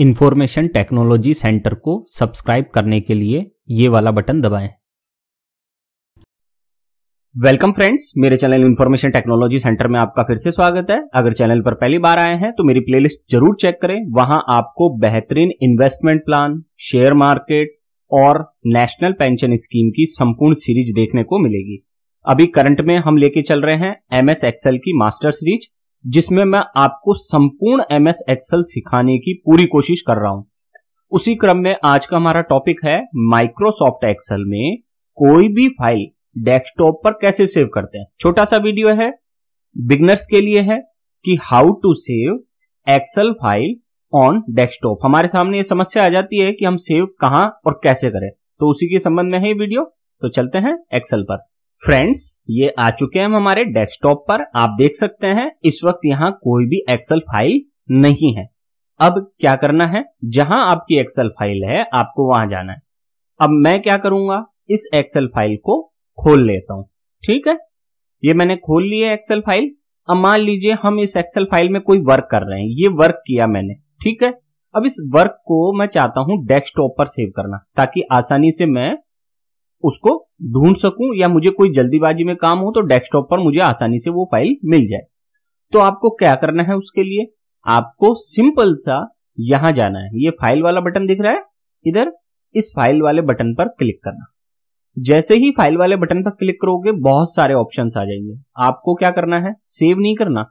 Information technology centre को subscribe करने के लिए ये वाला बटन दबाएं। वेलकम फ्रेंड्स मेरे चैनल इंफॉर्मेशन टेक्नोलॉजी सेंटर में आपका फिर से स्वागत है अगर चैनल पर पहली बार आए हैं तो मेरी प्लेलिस्ट जरूर चेक करें वहां आपको बेहतरीन इन्वेस्टमेंट प्लान शेयर मार्केट और नेशनल पेंशन स्कीम की संपूर्ण सीरीज देखने को मिलेगी अभी करंट में हम लेके चल रहे हैं एमएस एक्सएल की मास्टर सीरीज जिसमें मैं आपको संपूर्ण एम एस एक्सएल सिखाने की पूरी कोशिश कर रहा हूं उसी क्रम में आज का हमारा टॉपिक है माइक्रोसॉफ्ट एक्सल में कोई भी फाइल डेस्कटॉप पर कैसे सेव करते हैं छोटा सा वीडियो है बिगनर्स के लिए है कि how to save Excel file on desktop हमारे सामने ये समस्या आ जाती है कि हम सेव कहां और कैसे करें तो उसी के संबंध में है ये वीडियो तो चलते हैं एक्सेल पर फ्रेंड्स ये आ चुके हैं हम हमारे डेस्कटॉप पर आप देख सकते हैं इस वक्त यहाँ कोई भी एक्सेल फाइल नहीं है अब क्या करना है जहां आपकी एक्सेल फाइल है आपको वहां जाना है अब मैं क्या करूंगा इस एक्सेल फाइल को खोल लेता हूं ठीक है ये मैंने खोल ली है एक्सेल फाइल अब मान लीजिए हम इस एक्सेल फाइल में कोई वर्क कर रहे हैं ये वर्क किया मैंने ठीक है अब इस वर्क को मैं चाहता हूं डेस्कटॉप पर सेव करना ताकि आसानी से मैं उसको ढूंढ सकूं या मुझे कोई जल्दीबाजी में काम हो तो डेस्कटॉप पर मुझे आसानी से वो फाइल मिल जाए तो आपको क्या करना है उसके लिए आपको सिंपल सा यहां जाना है ये फाइल वाला बटन दिख रहा है इधर इस फाइल वाले बटन पर क्लिक करना जैसे ही फाइल वाले बटन पर क्लिक करोगे बहुत सारे ऑप्शन आ जाएंगे आपको क्या करना है सेव नहीं करना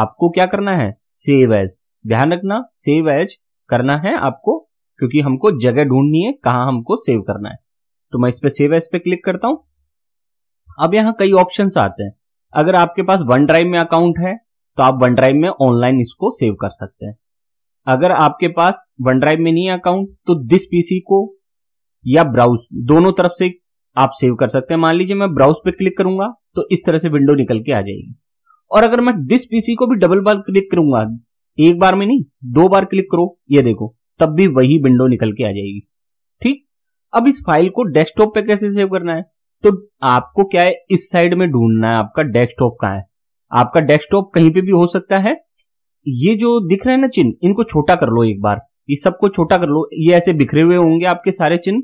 आपको क्या करना है सेव एज ध्यान रखना सेव एज करना है आपको क्योंकि हमको जगह ढूंढनी है कहां हमको सेव करना है तो मैं इस पर सेव एस पे क्लिक करता हूं अब यहां कई ऑप्शन आते हैं अगर आपके पास वन ड्राइव में अकाउंट है तो आप वन ड्राइव में ऑनलाइन इसको सेव कर सकते हैं अगर आपके पास वन ड्राइव में नहीं है अकाउंट तो दिस पीसी को या ब्राउज दोनों तरफ से आप सेव कर सकते हैं मान लीजिए मैं ब्राउज पे क्लिक करूंगा तो इस तरह से विंडो निकल के आ जाएगी और अगर मैं दिस पीसी को भी डबल बार क्लिक करूंगा एक बार में नहीं दो बार क्लिक करो ये देखो तब भी वही विंडो निकल के आ जाएगी ठीक अब इस फाइल को डेस्कटॉप पे कैसे सेव करना है तो आपको क्या है इस साइड में ढूंढना है आपका डेस्कटॉप कहा है आपका डेस्कटॉप कहीं पे भी हो सकता है ये जो दिख रहे हैं ना चिन्ह इनको छोटा कर लो एक बार ये सबको छोटा कर लो ये ऐसे बिखरे हुए होंगे आपके सारे चिन्ह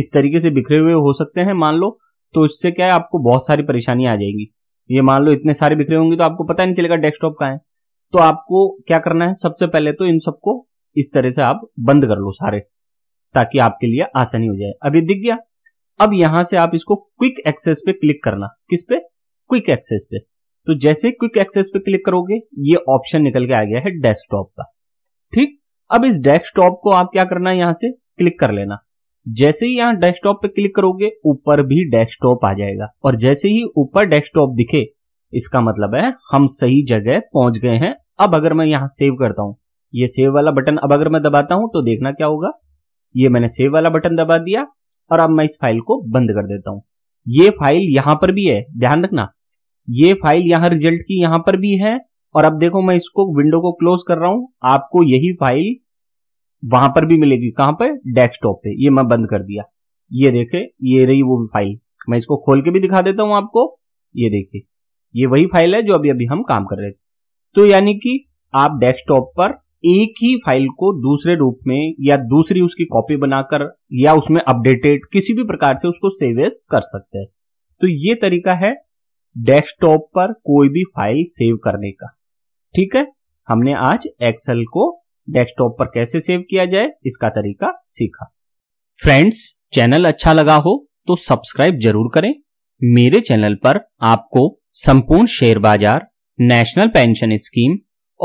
इस तरीके से बिखरे हुए हो सकते हैं मान लो तो इससे क्या है आपको बहुत सारी परेशानी आ जाएगी ये मान लो इतने सारे बिखरे होंगे तो आपको पता नहीं चलेगा डेस्कटॉप कहाँ है तो आपको क्या करना है सबसे पहले तो इन सबको इस तरह से आप बंद कर लो सारे ताकि आपके लिए आसानी हो जाए अब ये दिख गया अब यहां से आप इसको क्विक एक्सेस पे क्लिक करना किस पे क्विक एक्सेस पे तो जैसे क्विक एक्सेस पे क्लिक करोगे ये ऑप्शन निकल के आ गया है डेस्कटॉप का ठीक अब इस डेस्कटॉप को आप क्या करना है यहां से क्लिक कर लेना जैसे ही यहाँ डेस्कटॉप पे क्लिक करोगे ऊपर भी डेस्कटॉप आ जाएगा और जैसे ही ऊपर डेस्कटॉप दिखे इसका मतलब है हम सही जगह पहुंच गए हैं अब अगर मैं यहाँ सेव करता हूं ये सेव वाला बटन अब अगर मैं दबाता हूं तो देखना क्या होगा ये मैंने सेव वाला बटन दबा दिया और अब मैं इस फाइल को बंद कर देता हूं ये फाइल यहां पर भी है ध्यान रखना ये फाइल यहां रिजल्ट की यहां पर भी है और अब देखो मैं इसको विंडो को क्लोज कर रहा हूं आपको यही फाइल वहां पर भी मिलेगी कहां पर डेस्कटॉप पे ये मैं बंद कर दिया ये देखे ये रही वो फाइल मैं इसको खोल के भी दिखा देता हूं आपको ये देखिए ये वही फाइल है जो अभी अभी हम काम कर रहे थे तो यानी कि आप डेस्कटॉप पर एक ही फाइल को दूसरे रूप में या दूसरी उसकी कॉपी बनाकर या उसमें अपडेटेड किसी भी प्रकार से उसको सेवेस कर सकते हैं तो ये तरीका है डेस्कटॉप पर कोई भी फाइल सेव करने का ठीक है हमने आज एक्सेल को डेस्कटॉप पर कैसे सेव किया जाए इसका तरीका सीखा फ्रेंड्स चैनल अच्छा लगा हो तो सब्सक्राइब जरूर करें मेरे चैनल पर आपको संपूर्ण शेयर बाजार नेशनल पेंशन स्कीम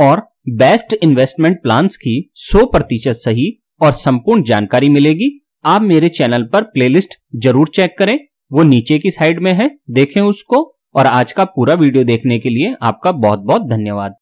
और बेस्ट इन्वेस्टमेंट प्लान्स की 100 प्रतिशत सही और संपूर्ण जानकारी मिलेगी आप मेरे चैनल पर प्लेलिस्ट जरूर चेक करें वो नीचे की साइड में है देखें उसको और आज का पूरा वीडियो देखने के लिए आपका बहुत बहुत धन्यवाद